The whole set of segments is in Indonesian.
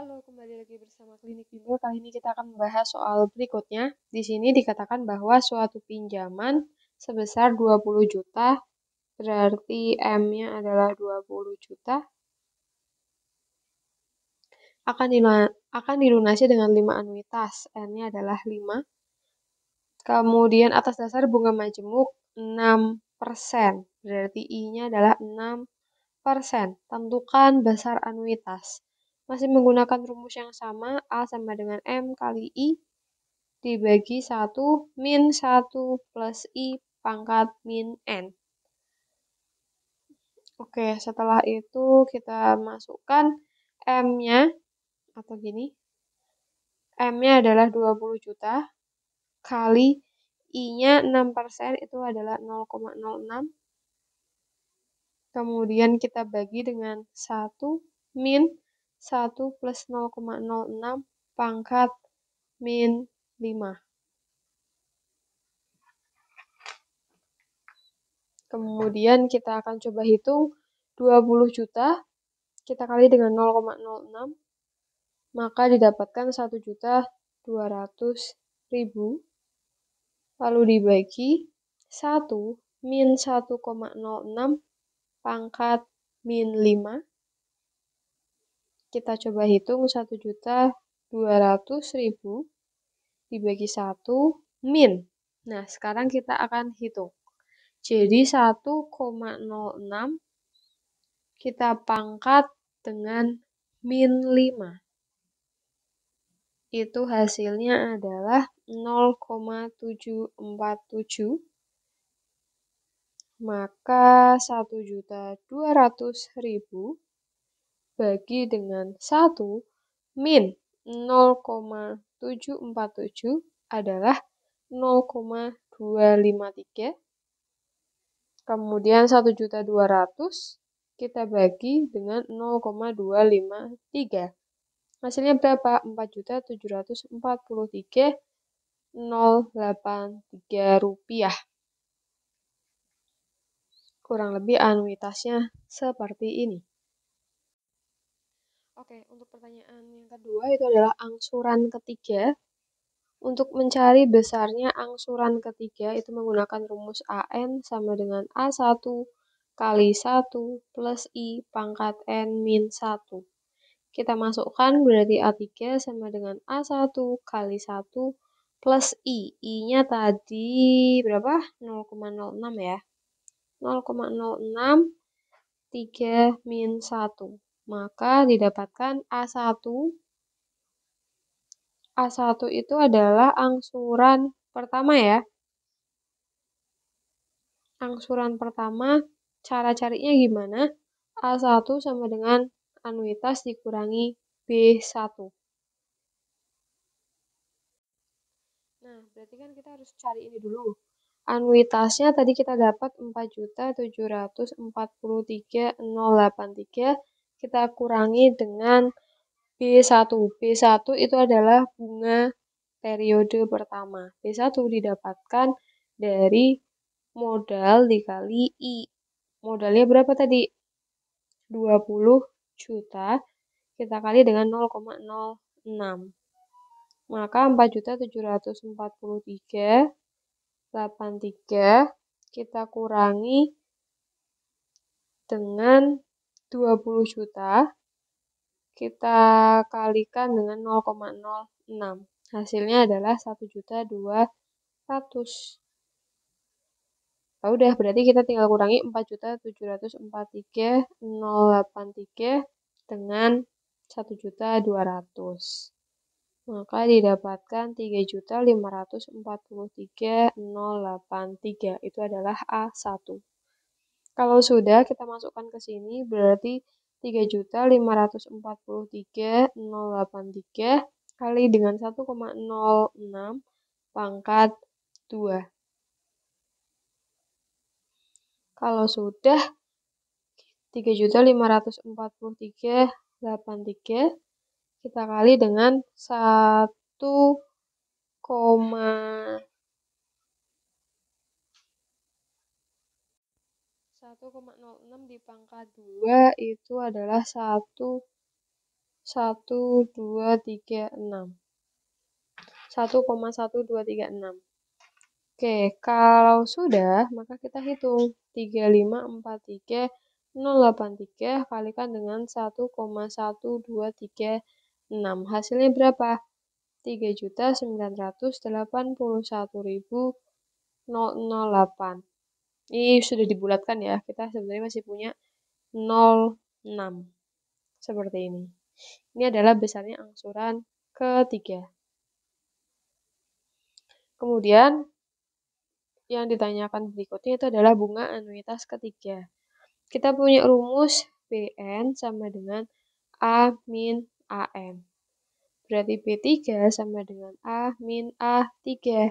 Halo, kembali lagi bersama Klinik Bimbel. Kali ini kita akan membahas soal berikutnya. Di sini dikatakan bahwa suatu pinjaman sebesar 20 juta berarti M-nya adalah 20 juta akan akan dilunasi dengan 5 anuitas. N-nya adalah 5. Kemudian atas dasar bunga majemuk 6%. persen, Berarti I-nya adalah 6%. persen. Tentukan besar anuitas. Masih menggunakan rumus yang sama, A sama dengan M kali I dibagi 1 min 1 plus I pangkat min N. Oke, setelah itu kita masukkan M-nya, atau gini, M-nya adalah 20 juta, kali I-nya 6% itu adalah 0,06. Kemudian kita bagi dengan 1 min 1 plus 0,06 pangkat min 5. Kemudian kita akan coba hitung 20 juta kita kali dengan 0,06 maka didapatkan 1 juta 200 ribu lalu dibagi 1 min 1,06 pangkat min 5 kita coba hitung ribu dibagi 1 min. Nah, sekarang kita akan hitung. Jadi 1,06 kita pangkat dengan min 5. Itu hasilnya adalah 0,747 maka ribu bagi dengan 1 min 0,747 adalah 0,253. Kemudian 1.200 kita bagi dengan 0,253. Hasilnya berapa? 4.743.083 083 rupiah. Kurang lebih anuitasnya seperti ini. Oke, untuk pertanyaan yang kedua itu adalah angsuran ketiga. Untuk mencari besarnya angsuran ketiga itu menggunakan rumus AN sama dengan A1 kali 1 plus I pangkat N min 1. Kita masukkan berarti A3 sama dengan A1 kali 1 plus I. I-nya tadi berapa? 0,06 ya. 0,06 3 min 1 maka didapatkan A1. A1 itu adalah angsuran pertama ya. Angsuran pertama, cara carinya gimana? A1 sama dengan anuitas dikurangi B1. Nah, berarti kan kita harus cari ini dulu. Anuitasnya tadi kita dapat 4.743.083 kita kurangi dengan B1. B1 itu adalah bunga periode pertama. B1 didapatkan dari modal dikali I. Modalnya berapa tadi? 20 juta kita kali dengan 0,06. Maka 4.743.83 kita kurangi dengan 20 juta kita kalikan dengan 0,06. Hasilnya adalah 1 juta 200. Nah, ya udah berarti kita tinggal kurangi 4 juta 083 dengan 1 juta 200. Maka didapatkan 3 juta 083. Itu adalah A1. Kalau sudah kita masukkan ke sini berarti 3.543.083 kali dengan 1,06 pangkat 2. Kalau sudah 3.543.83 kita kali dengan 1,6 1,06 dipangkat 2 itu adalah 1 1,1236. Oke, kalau sudah, maka kita hitung 3543 083 kalikan dengan 1,1236. Hasilnya berapa? 3.981.008 ini sudah dibulatkan ya kita sebenarnya masih punya 0,6 seperti ini ini adalah besarnya angsuran ketiga kemudian yang ditanyakan berikutnya itu adalah bunga anuitas ketiga kita punya rumus BN sama dengan A min An. berarti B3 sama dengan A min A3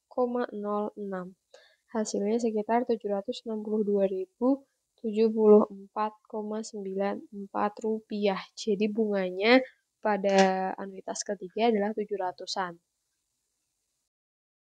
1,06. Hasilnya sekitar 762.074,94 rupiah. Jadi bunganya pada anuitas ketiga adalah 700-an.